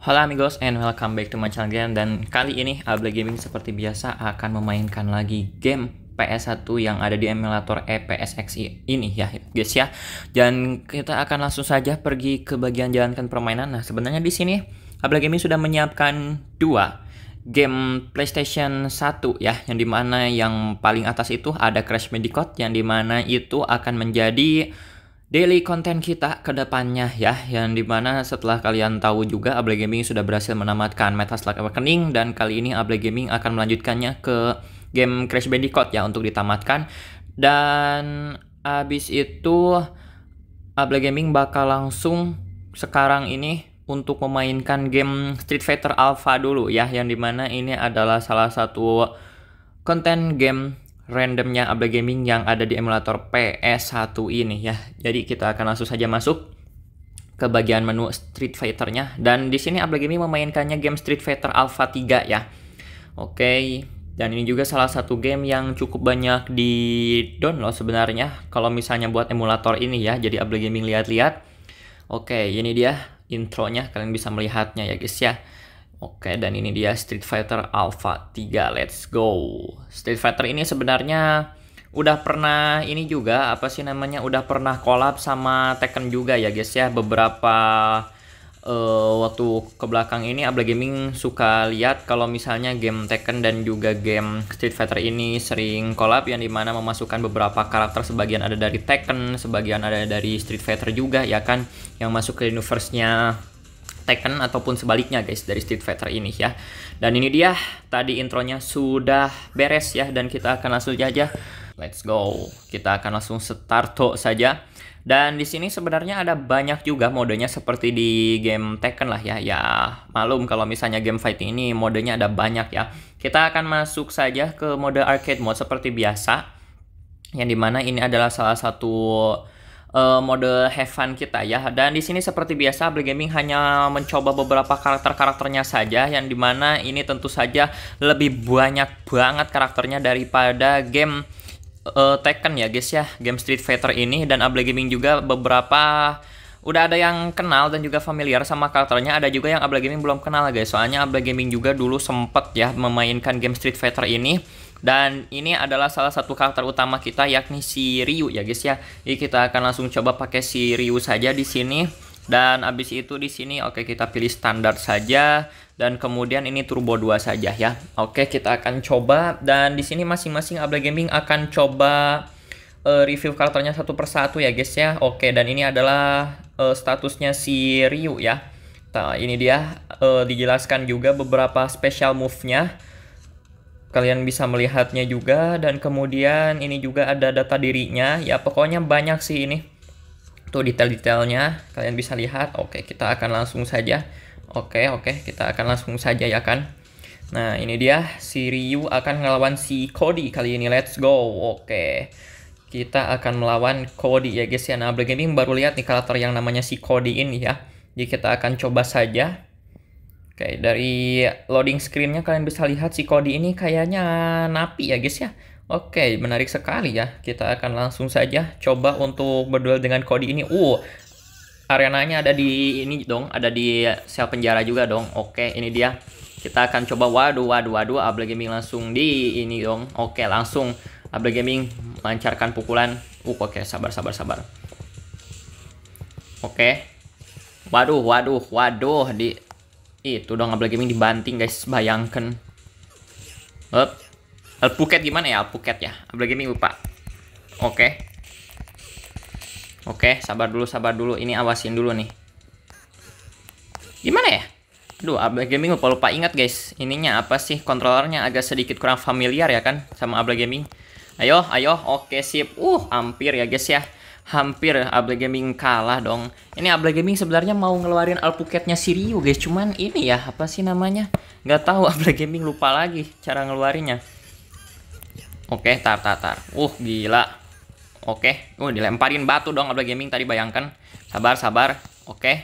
Halo amigos and welcome back to my channel again dan kali ini Able Gaming seperti biasa akan memainkan lagi game PS1 yang ada di emulator EPSX ini ya guys ya. Dan kita akan langsung saja pergi ke bagian jalankan permainan. Nah, sebenarnya di sini Able Gaming sudah menyiapkan dua game PlayStation 1 ya yang dimana yang paling atas itu ada Crash Bandicoot yang dimana itu akan menjadi daily content kita ke depannya ya yang dimana setelah kalian tahu juga Able Gaming sudah berhasil menamatkan Meta Slug Awakening dan kali ini Able Gaming akan melanjutkannya ke game Crash Bandicoot ya untuk ditamatkan dan abis itu Able Gaming bakal langsung sekarang ini untuk memainkan game Street Fighter Alpha dulu ya yang dimana ini adalah salah satu konten game randomnya ABLE Gaming yang ada di emulator PS1 ini ya. Jadi kita akan langsung saja masuk ke bagian menu Street Fighter-nya dan di sini ABLE Gaming memainkannya game Street Fighter Alpha 3 ya. Oke, dan ini juga salah satu game yang cukup banyak di download sebenarnya kalau misalnya buat emulator ini ya. Jadi ABLE Gaming lihat-lihat. Oke, ini dia intronya kalian bisa melihatnya ya guys ya. Oke, dan ini dia Street Fighter Alpha 3. Let's go. Street Fighter ini sebenarnya udah pernah ini juga apa sih namanya? Udah pernah kolab sama Tekken juga ya, guys ya. Beberapa uh, waktu ke belakang ini Abla Gaming suka lihat kalau misalnya game Tekken dan juga game Street Fighter ini sering kolab yang dimana memasukkan beberapa karakter sebagian ada dari Tekken, sebagian ada dari Street Fighter juga ya kan yang masuk ke universe-nya Tekken ataupun sebaliknya guys dari Street Fighter ini ya. Dan ini dia tadi intronya sudah beres ya dan kita akan langsung aja let's go. Kita akan langsung starto saja. Dan di sini sebenarnya ada banyak juga modenya seperti di game Tekken lah ya. Ya, malum kalau misalnya game fighting ini modenya ada banyak ya. Kita akan masuk saja ke mode arcade mode seperti biasa. Yang dimana ini adalah salah satu uh, mode have fun kita ya. Dan di sini seperti biasa Blade Gaming hanya mencoba beberapa karakter-karakternya saja yang dimana ini tentu saja lebih banyak banget karakternya daripada game uh, Tekken ya guys ya, game Street Fighter ini dan Able Gaming juga beberapa udah ada yang kenal dan juga familiar sama karakternya ada juga yang Able Gaming belum kenal guys soalnya Able Gaming juga dulu sempet ya memainkan game Street Fighter ini dan ini adalah salah satu karakter utama kita yakni si Ryu ya guys ya. Jadi kita akan langsung coba pakai si Ryu saja di sini. Dan abis itu di sini oke kita pilih standar saja dan kemudian ini turbo 2 saja ya. Oke, kita akan coba dan di sini masing-masing Able Gaming akan coba uh, review karakternya satu persatu ya guys ya. Oke, dan ini adalah uh, statusnya si Ryu ya. Nah, ini dia uh, dijelaskan juga beberapa special move-nya kalian bisa melihatnya juga dan kemudian ini juga ada data dirinya ya pokoknya banyak sih ini tuh detail-detailnya kalian bisa lihat oke kita akan langsung saja oke oke kita akan langsung saja ya kan nah ini dia si Ryu akan ngelawan si Cody kali ini let's go oke kita akan melawan Cody ya guys ya nah Black Gaming baru lihat nih karakter yang namanya si Cody ini ya jadi kita akan coba saja Oke, dari loading screennya kalian bisa lihat si Kodi ini kayaknya napi ya guys ya. Oke, menarik sekali ya. Kita akan langsung saja coba untuk berduel dengan Kodi ini. Uh, arenanya ada di ini dong, ada di sel penjara juga dong. Oke, ini dia. Kita akan coba waduh waduh waduh Able Gaming langsung di ini dong. Oke, langsung Able Gaming melancarkan pukulan. Uh, oke, sabar sabar sabar. Oke. Waduh, waduh, waduh di itu dong Abel Gaming dibanting guys, bayangkan. Up. Alpuket gimana ya? Alpuket ya. Abel Gaming lupa. Oke. Oke, sabar dulu, sabar dulu. Ini awasin dulu nih. Gimana ya? Aduh, Abla ah, Gaming lupa-lupa ingat guys. Ininya apa sih? Kontrolernya agak sedikit kurang familiar ya kan sama Abla Gaming. Ayo, ayo. Oke, okay, sip. Uh, hampir ya guys ya hampir Able Gaming kalah dong. Ini Able Gaming sebenarnya mau ngeluarin alpuketnya Sirio guys, cuman ini ya apa sih namanya? Gak tau Able Gaming lupa lagi cara ngeluarinnya. Oke, okay, tar tar tar. Uh, gila. Oke, okay. uh dilemparin batu dong Able Gaming tadi bayangkan. Sabar sabar. Oke. Okay.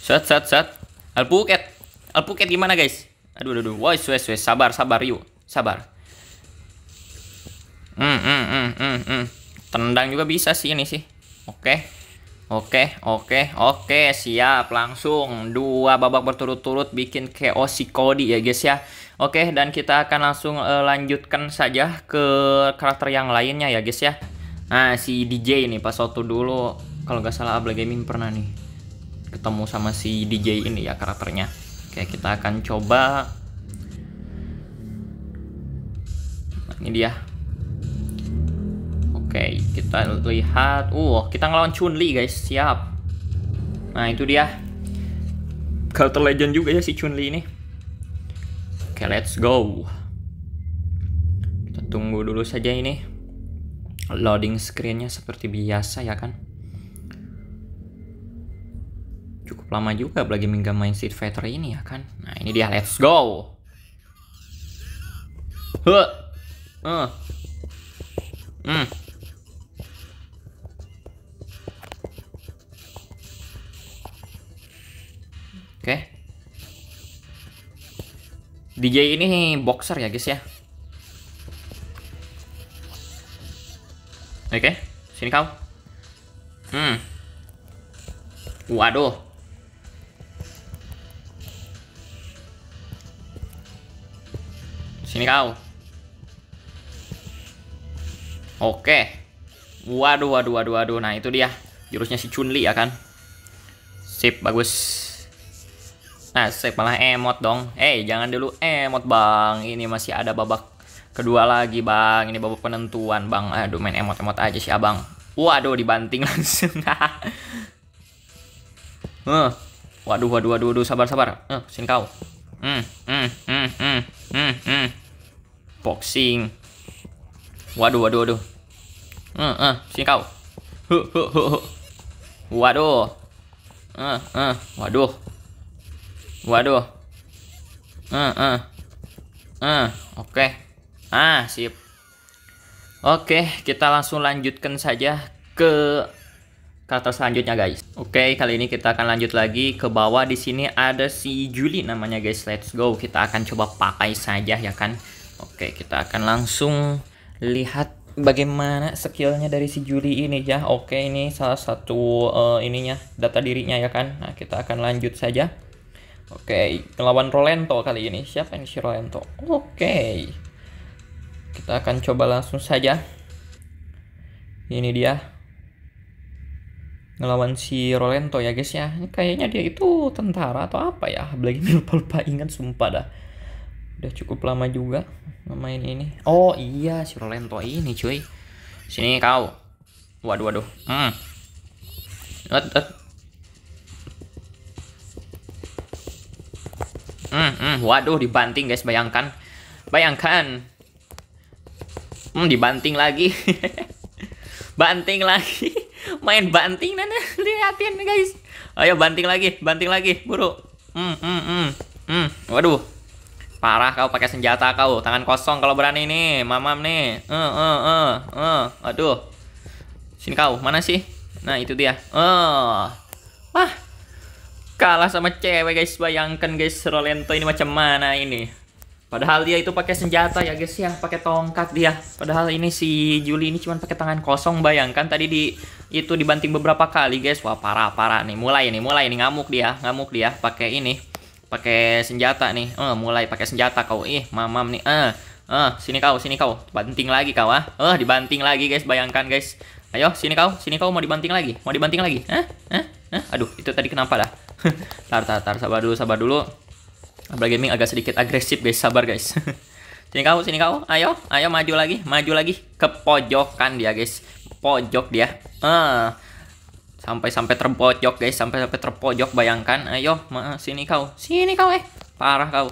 Set set set. Alpuket. Alpuket gimana guys? Aduh aduh aduh. Woi, wes wes sabar sabar yuk. Sabar. Hmm hmm hmm hmm. hmm. Tendang juga bisa sih ini sih. Oke. Oke, oke, oke, siap langsung dua babak berturut-turut bikin KO si Cody ya guys ya. Oke, dan kita akan langsung uh, lanjutkan saja ke karakter yang lainnya ya guys ya. Nah, si DJ ini pas waktu dulu kalau nggak salah Abla Gaming pernah nih ketemu sama si DJ ini ya karakternya. Oke, kita akan coba. Nah, ini dia. Oke, kita lihat. Uh, kita ngelawan Chun-Li, guys. Siap. Nah, itu dia. Counter Legend juga ya si Chun-Li ini. Oke, let's go. Kita tunggu dulu saja ini. Loading screen-nya seperti biasa ya kan. Cukup lama juga lagi minggu main Street Fighter ini ya kan. Nah, ini dia. Let's go. Huh. Uh. Hmm. DJ ini boxer ya guys ya. Oke, sini kau. Hmm. Waduh. Sini kau. Oke. Waduh, waduh, waduh, waduh. Nah, itu dia. Jurusnya si Li ya kan. Sip, bagus. Asik malah emot dong. Eh, hey, jangan dulu emot, Bang. Ini masih ada babak kedua lagi, Bang. Ini babak penentuan, Bang. Aduh, main emot-emot aja sih, Abang. Waduh, dibanting langsung. uh, waduh, waduh, waduh, waduh, sabar, sabar. Eh, uh, sini kau. Hmm, hmm, hmm, hmm, hmm, hmm. Boxing. Waduh, waduh, waduh. Eh, uh, eh, uh, sini kau. Huh, huh, huh, Waduh. Eh, uh, eh, uh, waduh. Waduh. Ah, ah. Ah, oke. Okay. Ah, sip. Oke, okay, kita langsung lanjutkan saja ke kata selanjutnya, guys. Oke, okay, kali ini kita akan lanjut lagi ke bawah. Di sini ada si Juli namanya, guys. Let's go. Kita akan coba pakai saja ya kan. Oke, kita akan langsung lihat bagaimana skillnya dari si Juli ini ya. Oke, ini salah satu uh, ininya data dirinya ya kan. Nah, kita akan lanjut saja. Oke, okay. ngelawan Rolento kali ini. Siapa yang si Rolento? Oke. Okay. Kita akan coba langsung saja. Ini dia. Ngelawan si Rolento ya guys ya. Ini kayaknya dia itu tentara atau apa ya. Belagi lupa-lupa ingat sumpah dah. Udah cukup lama juga ngemain ini. Oh iya si Rolento ini cuy. Sini kau. Waduh waduh. Hmm. Hmm, waduh dibanting guys, bayangkan. Bayangkan. Hmm, dibanting lagi. banting lagi. Main banting nana, lihatin guys. Ayo banting lagi, banting lagi, Buruk. Hmm, hmm, hmm. Hmm, waduh. Parah kau pakai senjata kau, tangan kosong kalau berani nih, mamam nih. Eh, uh, eh, uh, eh, uh, eh. aduh. Sini kau, mana sih? Nah, itu dia. Eh. Wah, kalah sama cewek guys bayangkan guys Rolento ini macam mana ini padahal dia itu pakai senjata ya guys ya pakai tongkat dia padahal ini si Juli ini cuma pakai tangan kosong bayangkan tadi di itu dibanting beberapa kali guys wah parah parah nih mulai nih mulai nih ngamuk dia ngamuk dia pakai ini pakai senjata nih eh uh, mulai pakai senjata kau ih mamam nih eh uh, eh uh, sini kau sini kau banting lagi kau ah eh uh, dibanting lagi guys bayangkan guys ayo sini kau sini kau mau dibanting lagi mau dibanting lagi eh huh? huh? Eh, Aduh, itu tadi kenapa dah? tar, tar, tar, sabar dulu, sabar dulu. Abra Gaming agak sedikit agresif guys, sabar guys. sini kau, sini kau, ayo, ayo maju lagi, maju lagi ke pojokan dia guys, pojok dia. Ah, sampai sampai terpojok guys, sampai sampai terpojok bayangkan. Ayo, ma sini kau, sini kau eh, parah kau.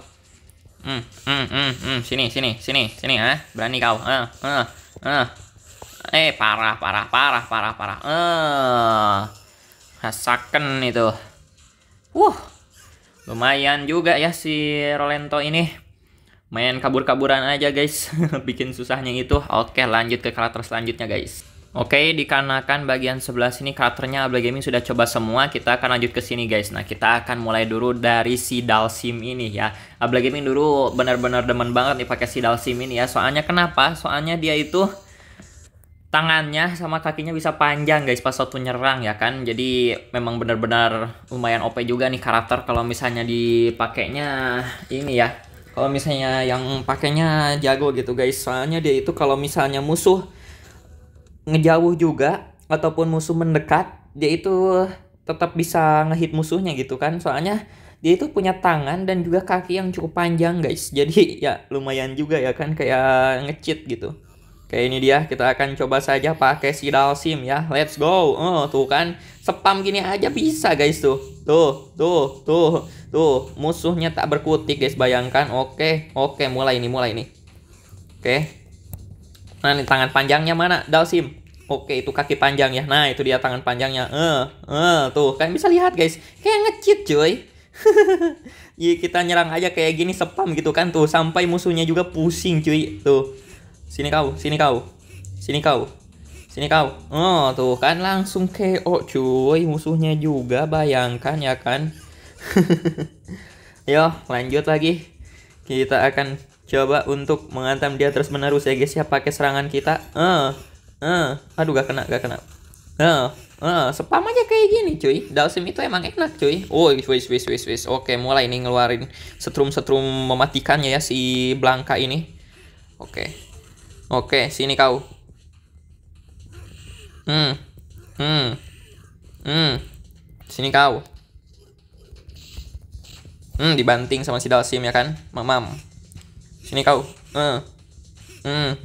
Hmm, hmm, hmm, hmm, sini, sini, sini, sini, ah, berani kau, ah, ah, ah. Eh, parah, parah, parah, parah, parah. Ah. Hasaken itu wuh lumayan juga ya si Rolento ini main kabur-kaburan aja guys bikin susahnya itu oke lanjut ke karakter selanjutnya guys Oke, dikarenakan bagian sebelah sini karakternya Able Gaming sudah coba semua, kita akan lanjut ke sini guys. Nah, kita akan mulai dulu dari si Dalsim ini ya. Able Gaming dulu benar-benar demen banget nih pakai si Dalsim ini ya. Soalnya kenapa? Soalnya dia itu tangannya sama kakinya bisa panjang guys pas waktu nyerang ya kan jadi memang benar-benar lumayan OP juga nih karakter kalau misalnya dipakainya ini ya kalau misalnya yang pakainya jago gitu guys soalnya dia itu kalau misalnya musuh ngejauh juga ataupun musuh mendekat dia itu tetap bisa ngehit musuhnya gitu kan soalnya dia itu punya tangan dan juga kaki yang cukup panjang guys jadi ya lumayan juga ya kan kayak ngecit gitu Oke ini dia kita akan coba saja pakai si dalsim ya Let's go oh, Tuh kan spam gini aja bisa guys tuh Tuh tuh tuh tuh Musuhnya tak berkutik guys bayangkan Oke oke mulai ini mulai ini Oke Nah ini tangan panjangnya mana dalsim Oke itu kaki panjang ya Nah itu dia tangan panjangnya eh eh Tuh kan bisa lihat guys Kayak ngecit cuy iya, kita nyerang aja kayak gini spam gitu kan tuh sampai musuhnya juga pusing cuy tuh Sini kau, sini kau. Sini kau. Sini kau. Oh, tuh kan langsung KO cuy. Musuhnya juga bayangkan ya kan. Yo, lanjut lagi. Kita akan coba untuk mengantam dia terus menerus ya guys ya pakai serangan kita. Eh, uh, eh, uh. aduh gak kena, gak kena. Eh, uh, eh. sepam uh. spam aja kayak gini cuy. Dalsim itu emang enak cuy. Oh, wis wis wis wis. Oke, mulai nih ngeluarin setrum-setrum mematikannya ya si Blanka ini. Oke. Oke, sini kau. Hmm. Hmm. Hmm. Sini kau. Hmm, dibanting sama si Dalsim ya kan? Mamam. Sini kau. Hmm. Hmm.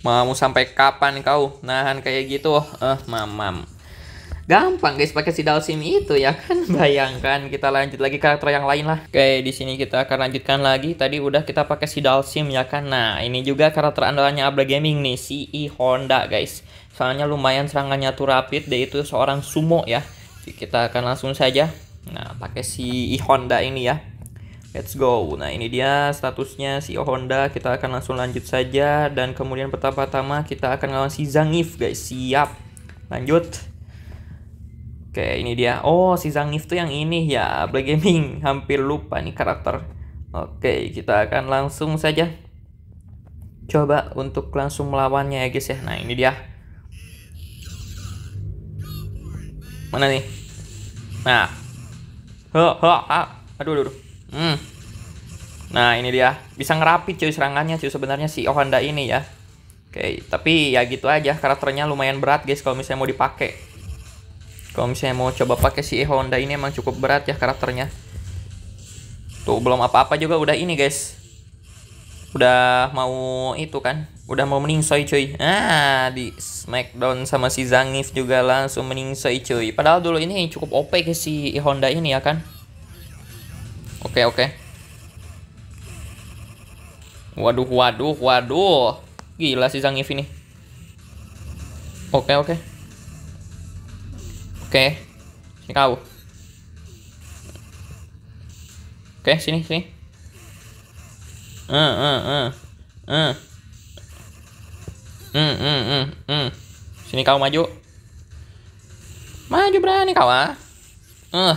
Mau sampai kapan kau nahan kayak gitu? Eh, mamam gampang guys pakai si Dalsim itu ya kan bayangkan kita lanjut lagi karakter yang lain lah oke di sini kita akan lanjutkan lagi tadi udah kita pakai si Dalsim ya kan nah ini juga karakter andalannya Abra Gaming nih si e Honda guys soalnya lumayan serangannya tuh rapid dia itu seorang sumo ya Jadi kita akan langsung saja nah pakai si e Honda ini ya Let's go. Nah, ini dia statusnya si Honda. Kita akan langsung lanjut saja dan kemudian pertama-tama kita akan lawan si Zangief, guys. Siap. Lanjut. Oke, ini dia. Oh, si Zangief tuh yang ini ya. Black Gaming hampir lupa nih karakter. Oke, kita akan langsung saja coba untuk langsung melawannya ya guys ya. Nah, ini dia. Mana nih? Nah. Hehehe. ha, ha. Aduh, aduh, aduh. Hmm. Nah, ini dia. Bisa ngerapi cuy serangannya cuy sebenarnya si Ohanda ini ya. Oke, tapi ya gitu aja karakternya lumayan berat guys kalau misalnya mau dipakai kalau misalnya mau coba pakai si Honda ini emang cukup berat ya karakternya tuh belum apa-apa juga udah ini guys udah mau itu kan udah mau meningsoi cuy ah di Smackdown sama si Zangif juga langsung meningsoi cuy padahal dulu ini cukup OP ke si Honda ini ya kan oke oke waduh waduh waduh gila si Zangif ini oke oke Oke. Ini kau. Oke, sini sini. Eh, eh, eh. Eh. Hmm, hmm, hmm, hmm. Sini kau maju. Maju berani kau ah. Eh, uh.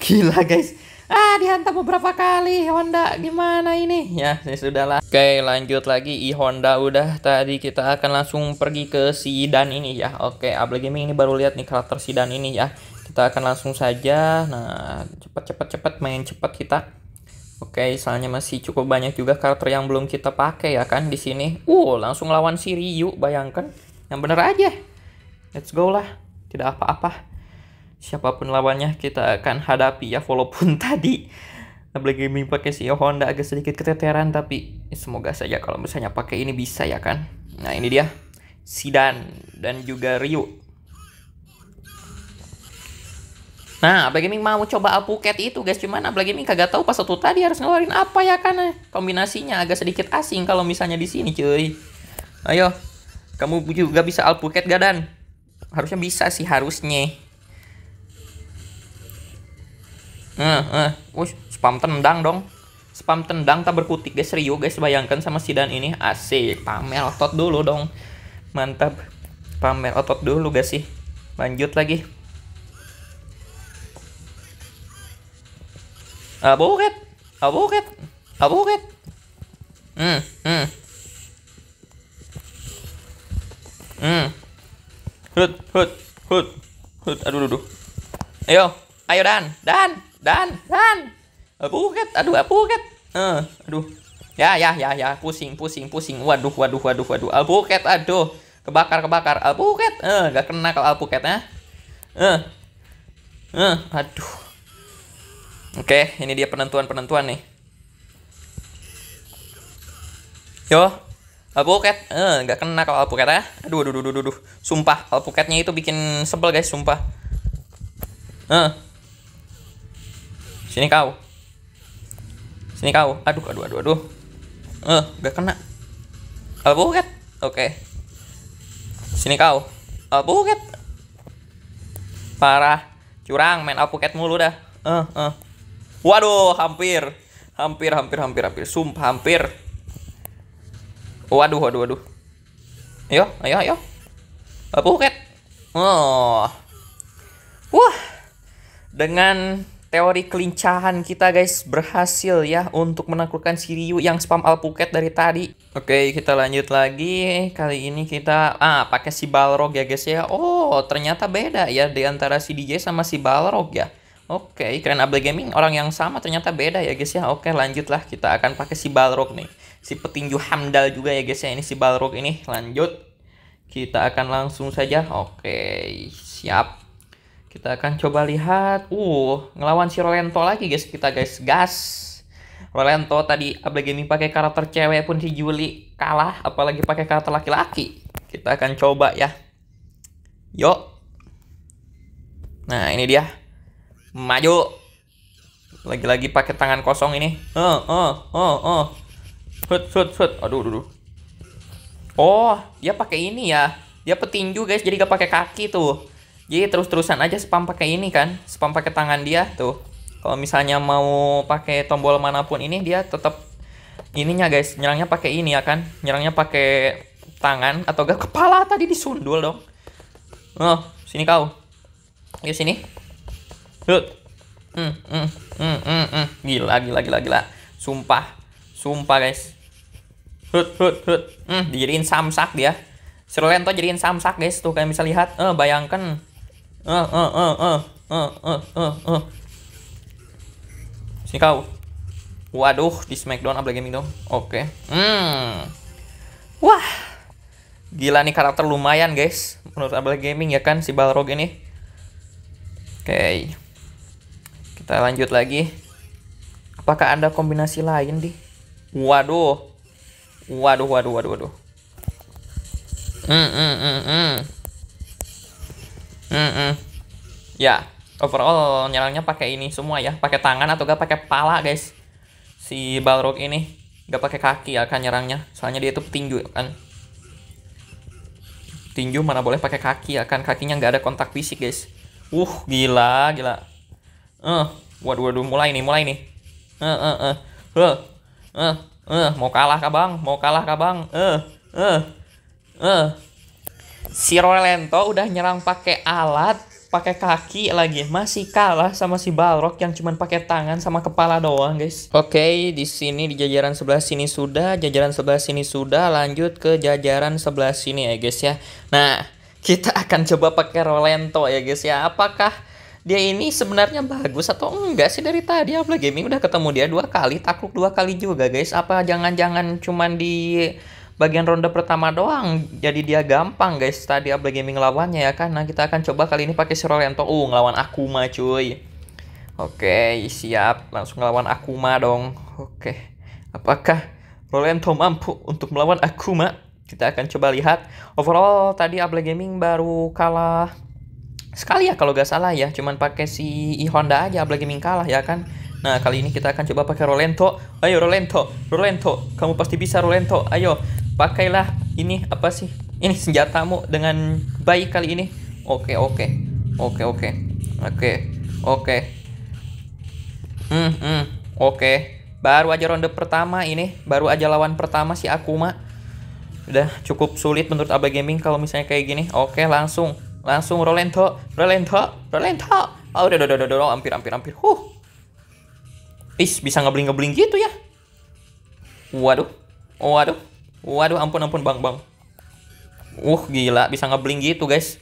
gila guys ah dihantam beberapa kali Honda gimana ini ya ini ya sudahlah oke lanjut lagi i Honda udah tadi kita akan langsung pergi ke sedan ini ya oke Able Gaming ini baru lihat nih karakter sedan ini ya kita akan langsung saja nah cepat cepat cepat main cepat kita oke soalnya masih cukup banyak juga karakter yang belum kita pakai ya kan di sini uh langsung lawan si Ryu bayangkan yang bener aja let's go lah tidak apa-apa siapapun lawannya kita akan hadapi ya walaupun tadi Black pakai si Honda agak sedikit keteteran tapi semoga saja kalau misalnya pakai ini bisa ya kan. Nah, ini dia. Sidan dan juga Ryu. Nah, Black mau coba apuket itu guys, cuman Black kagak tahu pas satu tadi harus ngeluarin apa ya kan. Kombinasinya agak sedikit asing kalau misalnya di sini, cuy. Ayo. Kamu juga bisa alpuket gak dan? Harusnya bisa sih harusnya. eh, eh. spam tendang dong spam tendang tak berkutik guys serius guys bayangkan sama si Dan ini ac pamer otot dulu dong mantap pamer otot dulu guys sih lanjut lagi aboket ah, aboket ah, aboket ah, hmm hmm hmm hut hut hut hut aduh aduh ayo ayo Dan Dan dan, dan. Buket, aduh, buket. Eh, aduh. Ya, ya, ya, ya. Pusing, pusing, pusing. Waduh, waduh, waduh, waduh. Alpuket, aduh. Kebakar, kebakar. Alpuket. Eh, gak kena kalau alpuketnya. Eh. Eh, aduh. Oke, ini dia penentuan-penentuan nih. Yo, alpuket, eh nggak kena kalau alpuket ya. Aduh, aduh, aduh, aduh, aduh. Sumpah, alpuketnya itu bikin sebel guys, sumpah. Eh, Sini kau. Sini kau. Aduh, aduh, aduh, aduh. Eh, uh, gak kena. Alpukat. Oke. Okay. Sini kau. Alpukat. Parah. Curang main alpukat mulu dah. Eh, uh, eh. Uh. Waduh, hampir. Hampir, hampir, hampir, hampir. Sumpah hampir. Waduh, waduh, waduh. Ayo, ayo, ayo. Alpukat. Oh. Wah. Dengan teori kelincahan kita guys berhasil ya untuk menaklukkan si Ryu yang spam alpuket dari tadi. Oke, kita lanjut lagi. Kali ini kita ah pakai si Balrog ya guys ya. Oh, ternyata beda ya di antara si DJ sama si Balrog ya. Oke, keren Able Gaming orang yang sama ternyata beda ya guys ya. Oke, lanjutlah kita akan pakai si Balrog nih. Si petinju Hamdal juga ya guys ya. Ini si Balrog ini. Lanjut. Kita akan langsung saja. Oke, siap. Kita akan coba lihat. Uh, ngelawan si Rolento lagi guys. Kita guys, gas. Rolento tadi Able Gaming pakai karakter cewek pun si Juli kalah. Apalagi pakai karakter laki-laki. Kita akan coba ya. Yuk. Nah, ini dia. Maju. Lagi-lagi pakai tangan kosong ini. Oh, oh, oh, oh. Hut, hut, hut. Aduh, aduh, aduh. Oh, dia pakai ini ya. Dia petinju, guys. Jadi gak pakai kaki tuh jadi terus-terusan aja spam pakai ini kan spam pakai tangan dia tuh kalau misalnya mau pakai tombol manapun ini dia tetap ininya guys nyerangnya pakai ini ya kan nyerangnya pakai tangan atau gak kepala tadi disundul dong oh sini kau ya sini Hut. Hmm, hmm, hmm, hmm, hmm. gila gila gila gila sumpah sumpah guys Hut, hut, hut. Hmm, dijadiin samsak dia Serlento kan, jadiin samsak guys tuh kalian bisa lihat eh bayangkan uh. ah, ah, ah, ah, ah, ah, Sini kau. Waduh, di Smackdown apa gaming dong? Oke. Okay. Hmm. Wah. Gila nih karakter lumayan, guys. Menurut Abel Gaming ya kan si Balrog ini. Oke. Okay. Kita lanjut lagi. Apakah ada kombinasi lain di? Waduh. Waduh, waduh, waduh, waduh. Hmm, hmm, hmm, hmm. Mm -mm. Ya, overall nyerangnya pakai ini semua ya, pakai tangan atau gak pakai pala guys. Si Balrog ini gak pakai kaki ya kan nyerangnya, soalnya dia itu petinju ya kan. Tinju mana boleh pakai kaki ya kan, kakinya nggak ada kontak fisik guys. Uh, gila, gila. Eh, uh, waduh, waduh, mulai nih, mulai nih. Eh, eh, eh, eh, eh, eh, mau kalah kah bang? Mau kalah kah bang? Eh, eh, eh, si Rolento udah nyerang pakai alat pakai kaki lagi masih kalah sama si Balrog yang cuman pakai tangan sama kepala doang guys. Oke, okay, di sini di jajaran sebelah sini sudah, jajaran sebelah sini sudah, lanjut ke jajaran sebelah sini ya guys ya. Nah, kita akan coba pakai Rolento ya guys ya. Apakah dia ini sebenarnya bagus atau enggak sih dari tadi Apple Gaming udah ketemu dia dua kali, takut dua kali juga guys. Apa jangan-jangan cuman di bagian ronde pertama doang jadi dia gampang guys tadi able gaming lawannya ya kan nah kita akan coba kali ini pakai si Rolento uh ngelawan Akuma cuy oke siap langsung ngelawan Akuma dong oke apakah Rolento mampu untuk melawan Akuma kita akan coba lihat overall tadi able gaming baru kalah sekali ya kalau gak salah ya cuman pakai si e Honda aja able gaming kalah ya kan Nah, kali ini kita akan coba pakai Rolento. Ayo Rolento, Rolento, kamu pasti bisa Rolento. Ayo, pakailah ini apa sih ini senjatamu dengan baik kali ini oke oke oke oke oke oke hmm hmm oke baru aja ronde pertama ini baru aja lawan pertama si Akuma udah cukup sulit menurut Abah Gaming kalau misalnya kayak gini oke langsung langsung Rolento Rolento Rolento oh udah udah udah udah hampir hampir hampir huh is bisa ngebling ngebling gitu ya waduh waduh Waduh, ampun ampun bang bang. Uh, gila bisa ngebling gitu guys.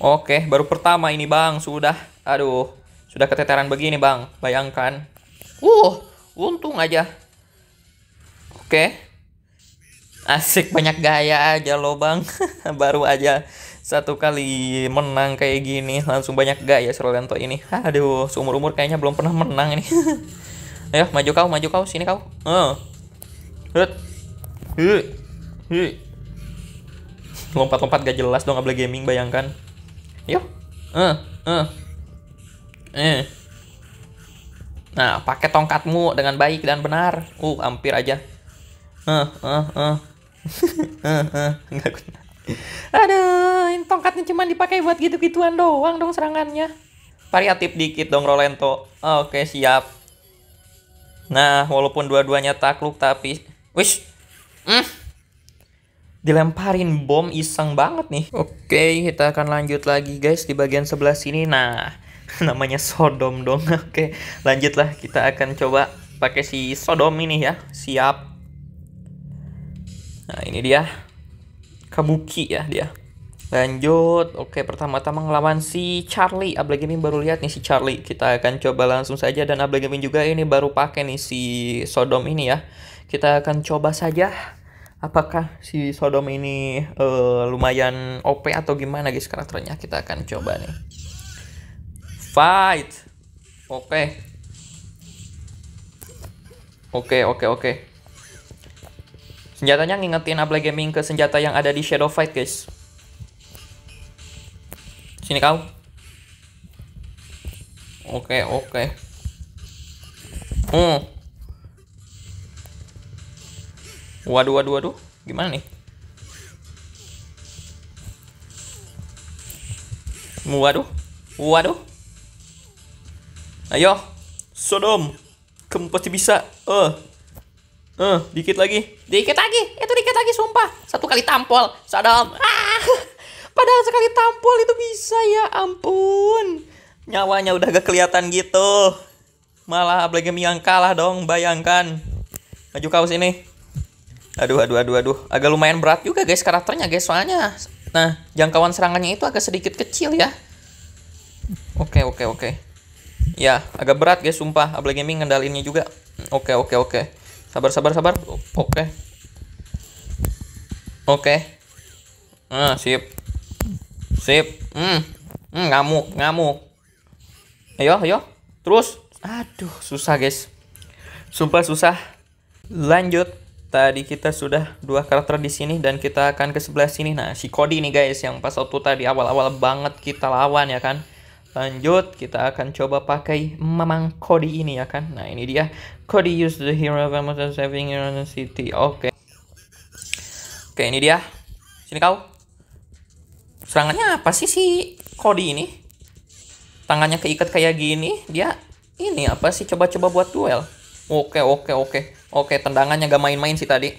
Oke, baru pertama ini bang, sudah. Aduh, sudah keteteran begini bang, bayangkan. Uh, untung aja. Oke. Asik banyak gaya aja lo bang, baru aja satu kali menang kayak gini langsung banyak gaya Serolento ini. Aduh, seumur umur kayaknya belum pernah menang ini. Ayo maju kau, maju kau, sini kau. Uh lompat-lompat gak jelas dong abla gaming bayangkan yuk eh eh eh nah pakai tongkatmu dengan baik dan benar uh hampir aja eh eh eh eh eh nggak guna aduh ini tongkatnya cuma dipakai buat gitu-gituan doang dong serangannya variatif dikit dong Rolento oke siap nah walaupun dua-duanya takluk tapi wish Hmm. Dilemparin bom iseng banget nih. Oke, okay, kita akan lanjut lagi guys di bagian sebelah sini. Nah, namanya Sodom dong. Oke, okay, lanjutlah kita akan coba pakai si Sodom ini ya. Siap. Nah, ini dia. Kabuki ya dia. Lanjut, oke pertama-tama ngelawan si Charlie. ini baru lihat nih si Charlie. Kita akan coba langsung saja dan Ablegamin juga ini baru pakai nih si Sodom ini ya. Kita akan coba saja apakah si Sodom ini uh, lumayan OP atau gimana guys karakternya kita akan coba nih fight oke okay. oke okay, oke okay, oke senjatanya ngingetin Apple Gaming ke senjata yang ada di Shadow Fight guys sini kau oke oke hmm Waduh, waduh, waduh. Gimana nih? Waduh. Waduh. Ayo. Sodom. Kamu pasti bisa. Eh. Uh. Eh, uh, dikit lagi. Dikit lagi. Itu dikit lagi, sumpah. Satu kali tampol. Sodom. Ah. Padahal sekali tampol itu bisa ya ampun. Nyawanya udah gak kelihatan gitu. Malah apalagi yang kalah dong, bayangkan. Maju kaos ini. Aduh, aduh, aduh, aduh. Agak lumayan berat juga guys karakternya guys soalnya. Nah, jangkauan serangannya itu agak sedikit kecil ya. Oke, okay, oke, okay, oke. Okay. Ya, agak berat guys sumpah. Able Gaming ngendalinnya juga. Oke, oke, oke. Sabar, sabar, sabar. Oke. Oke. ah sip. Sip. Hmm. hmm. ngamuk, ngamuk. Ayo, ayo. Terus. Aduh, susah guys. Sumpah susah. Lanjut. Tadi kita sudah dua karakter di sini dan kita akan ke sebelah sini. Nah, si Cody nih guys yang pas waktu tadi awal-awal banget kita lawan ya kan. Lanjut, kita akan coba pakai memang Cody ini ya kan. Nah, ini dia. Cody use the hero of Amazon saving your city. Oke. Okay. Oke, okay, ini dia. Sini kau. Serangannya apa sih si Cody ini? Tangannya keikat kayak gini. Dia ini apa sih coba-coba buat duel? Oke, oke, oke. Oke, tendangannya gak main-main sih tadi.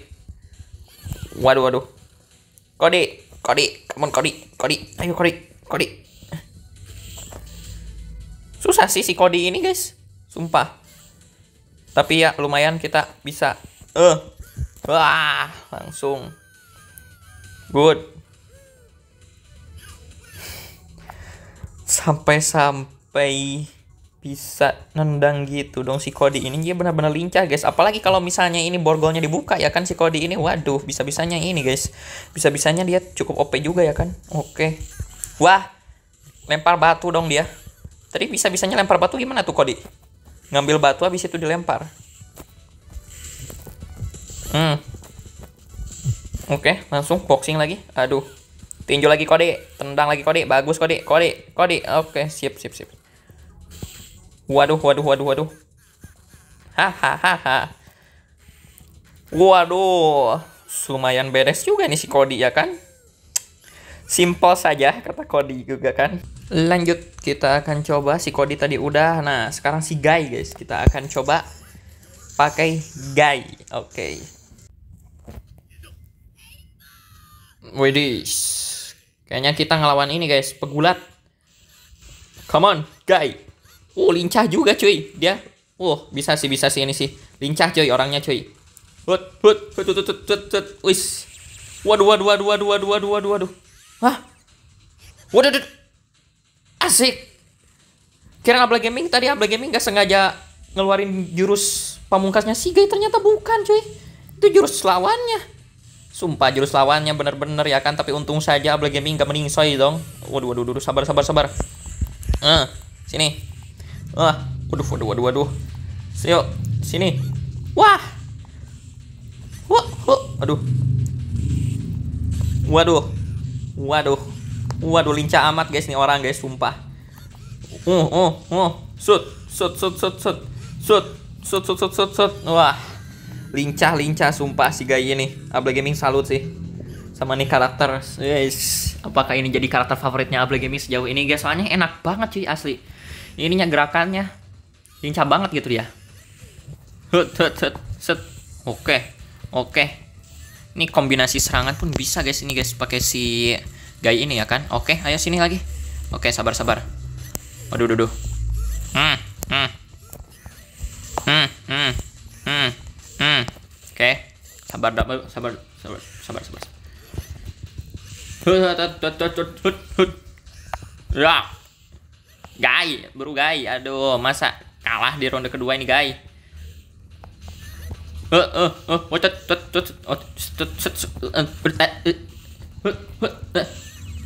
Waduh, waduh. Kodi, Kodi, come on Kodi, Kodi. Ayo Kodi, Kodi. Susah sih si Kodi ini, guys. Sumpah. Tapi ya lumayan kita bisa eh uh. wah, langsung. Good. Sampai-sampai bisa nendang gitu dong si Cody ini dia benar-benar lincah guys apalagi kalau misalnya ini borgolnya dibuka ya kan si Cody ini waduh bisa-bisanya ini guys bisa-bisanya dia cukup OP juga ya kan oke wah lempar batu dong dia tadi bisa-bisanya lempar batu gimana tuh Cody ngambil batu habis itu dilempar hmm oke langsung boxing lagi aduh tinju lagi Cody tendang lagi Cody bagus Cody Cody Cody oke siap siap siap Waduh, waduh, waduh, waduh. Hahaha. Waduh, lumayan beres juga nih si Kodi ya kan? Simple saja kata Kodi juga kan. Lanjut kita akan coba si Kodi tadi udah. Nah, sekarang si Guy guys, kita akan coba pakai Guy. Oke. Okay. Widis. Kayaknya kita ngelawan ini guys, pegulat. Come on, Guy. Oh, lincah juga cuy. Dia Wah, oh, bisa sih, bisa sih ini sih. Lincah cuy orangnya cuy. Hut, hut, hut, hut, hut, hut, hut. Wis. Waduh, waduh, waduh, waduh, waduh, waduh, waduh, waduh. Hah? Waduh, waduh. Asik. Kira Abla Gaming tadi Abla Gaming gak sengaja ngeluarin jurus pamungkasnya si gay ternyata bukan cuy. Itu jurus lawannya. Sumpah jurus lawannya bener-bener ya kan Tapi untung saja Abla Gaming gak meningsoi dong Waduh waduh waduh sabar sabar sabar uh, Sini Wah, waduh, waduh, waduh, waduh. Yuk, sini. Wah. Wah, wah, aduh. Waduh. Waduh. Waduh, lincah amat guys nih orang guys, sumpah. Oh, oh, oh. sud, sud, sud, sud, sud, sud, sud, sud, sud, sud, Wah. Lincah, lincah sumpah si gay ini. Able Gaming salut sih sama nih karakter guys, apakah ini jadi karakter favoritnya Able Gaming sejauh ini guys soalnya enak banget cuy asli ininya gerakannya lincah banget gitu ya. hut hut hut set oke oke ini kombinasi serangan pun bisa guys ini guys pakai si guy ini ya kan oke ayo sini lagi oke sabar sabar waduh duduh. hmm hmm hmm hmm hmm, hmm. oke sabar sabar sabar sabar sabar sabar hut hut hut hut hut hut hut ya Gai, baru Gai. Aduh, masa kalah di ronde kedua ini, Gai.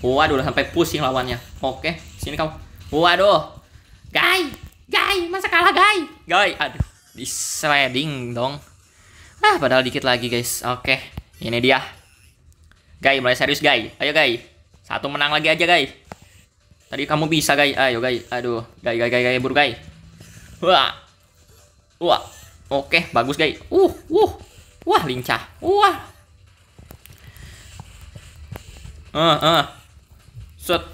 Waduh, udah sampai pusing lawannya. Oke, sini kamu. Waduh. Gai, Gai, masa kalah, Gai? Gai, aduh, di shredding dong. Ah, padahal dikit lagi, guys. Oke, ini dia. Gai, mulai serius, Gai. Ayo, Gai. Satu menang lagi aja, Gai. Tadi kamu bisa, guys. Ayo, guys. Aduh, guys, guys, guys, guys, buru, guys. Wah. Wah. Oke, bagus, guys. Uh, uh. Wah, lincah. Wah. Eh, uh, uh. Set.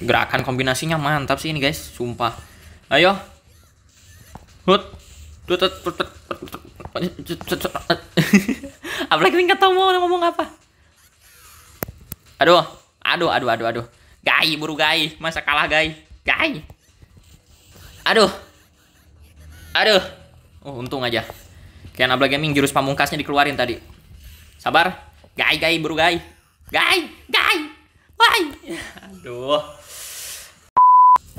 Gerakan kombinasinya mantap sih ini, guys. Sumpah. Ayo. Hut. Apalagi nggak tahu mau ngomong apa. Aduh, aduh, aduh, aduh, aduh. Gai, buru Gai. Masa kalah Gai? Gai. Aduh. Aduh. Oh, untung aja. Kayak Nabla Gaming jurus pamungkasnya dikeluarin tadi. Sabar. Gai, Gai, buru Gai. Gai, Gai. woi Aduh.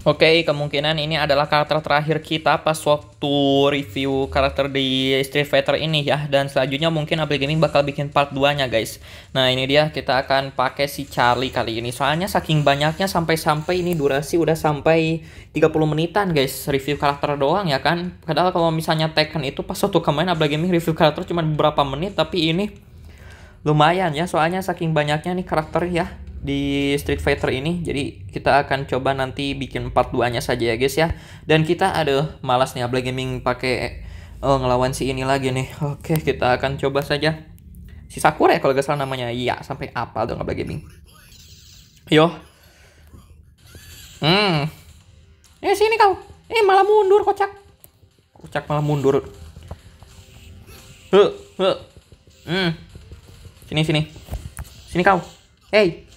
Oke, okay, kemungkinan ini adalah karakter terakhir kita pas waktu review karakter di Street Fighter ini ya. Dan selanjutnya mungkin Apple Gaming bakal bikin part 2-nya guys. Nah ini dia, kita akan pakai si Charlie kali ini. Soalnya saking banyaknya sampai-sampai ini durasi udah sampai 30 menitan guys. Review karakter doang ya kan. Padahal kalau misalnya Tekken itu pas waktu kemarin Apple Gaming review karakter cuma beberapa menit. Tapi ini lumayan ya, soalnya saking banyaknya nih karakter ya di Street Fighter ini. Jadi kita akan coba nanti bikin part 2 saja ya guys ya. Dan kita ada malas nih Able Gaming pakai oh, ngelawan si ini lagi nih. Oke, kita akan coba saja. Si Sakura ya kalau gak salah namanya. Iya, sampai apa dong Able Gaming. Yo. Hmm. Eh sini kau. Eh malah mundur kocak. Kocak malah mundur. Hmm. Sini sini. Sini kau. Hey,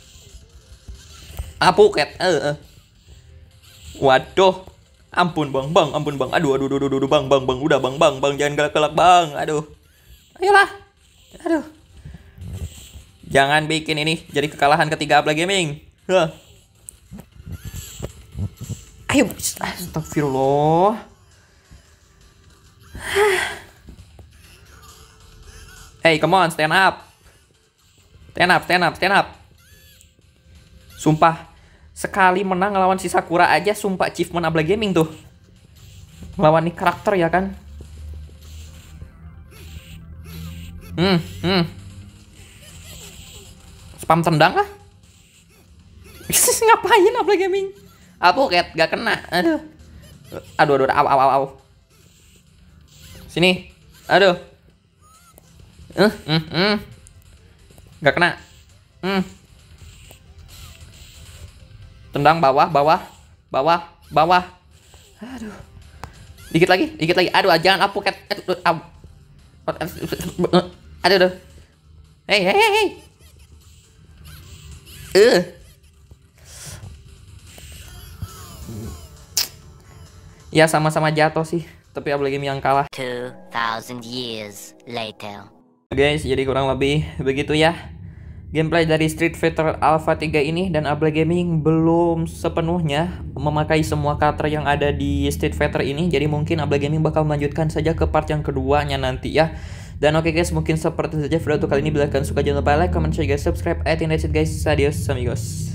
Apuket, Phuket. Eh, eh, Waduh. Ampun bang, bang, ampun bang. Aduh, aduh, aduh, aduh, aduh, bang, bang, bang. Udah bang, bang, bang. Jangan galak-galak bang. Aduh. Ayolah. Aduh. Jangan bikin ini jadi kekalahan ketiga apa Gaming. Huh. Ayo, astagfirullah. Hey, come on, stand up. Stand up, stand up, stand up. Sumpah, sekali menang lawan si Sakura aja sumpah achievement Abla Gaming tuh. Lawan nih karakter ya kan. Hmm, hmm. Spam tendang lah. Ngapain Abla Gaming? aku cat gak kena. Aduh. Aduh, aduh, aw, aw, aw, aw. Sini. Aduh. Hmm, hmm, hmm. Gak kena. Hmm. Tendang bawah, bawah, bawah, bawah. Aduh. Dikit lagi, dikit lagi. Aduh, jangan apu ket, Aduh, aduh. Hei, hei, hei. Eh. Ya sama-sama jatuh sih, tapi Ablegim yang kalah. 2000 years later. Guys, jadi kurang lebih begitu ya. Gameplay dari Street Fighter Alpha 3 ini dan Able Gaming belum sepenuhnya memakai semua karakter yang ada di Street Fighter ini. Jadi mungkin Able Gaming bakal melanjutkan saja ke part yang keduanya nanti ya. Dan oke okay guys, mungkin seperti saja video untuk kali ini. Bila kalian suka jangan lupa like, comment, share, guys, subscribe. I think that's guys. Adios, amigos.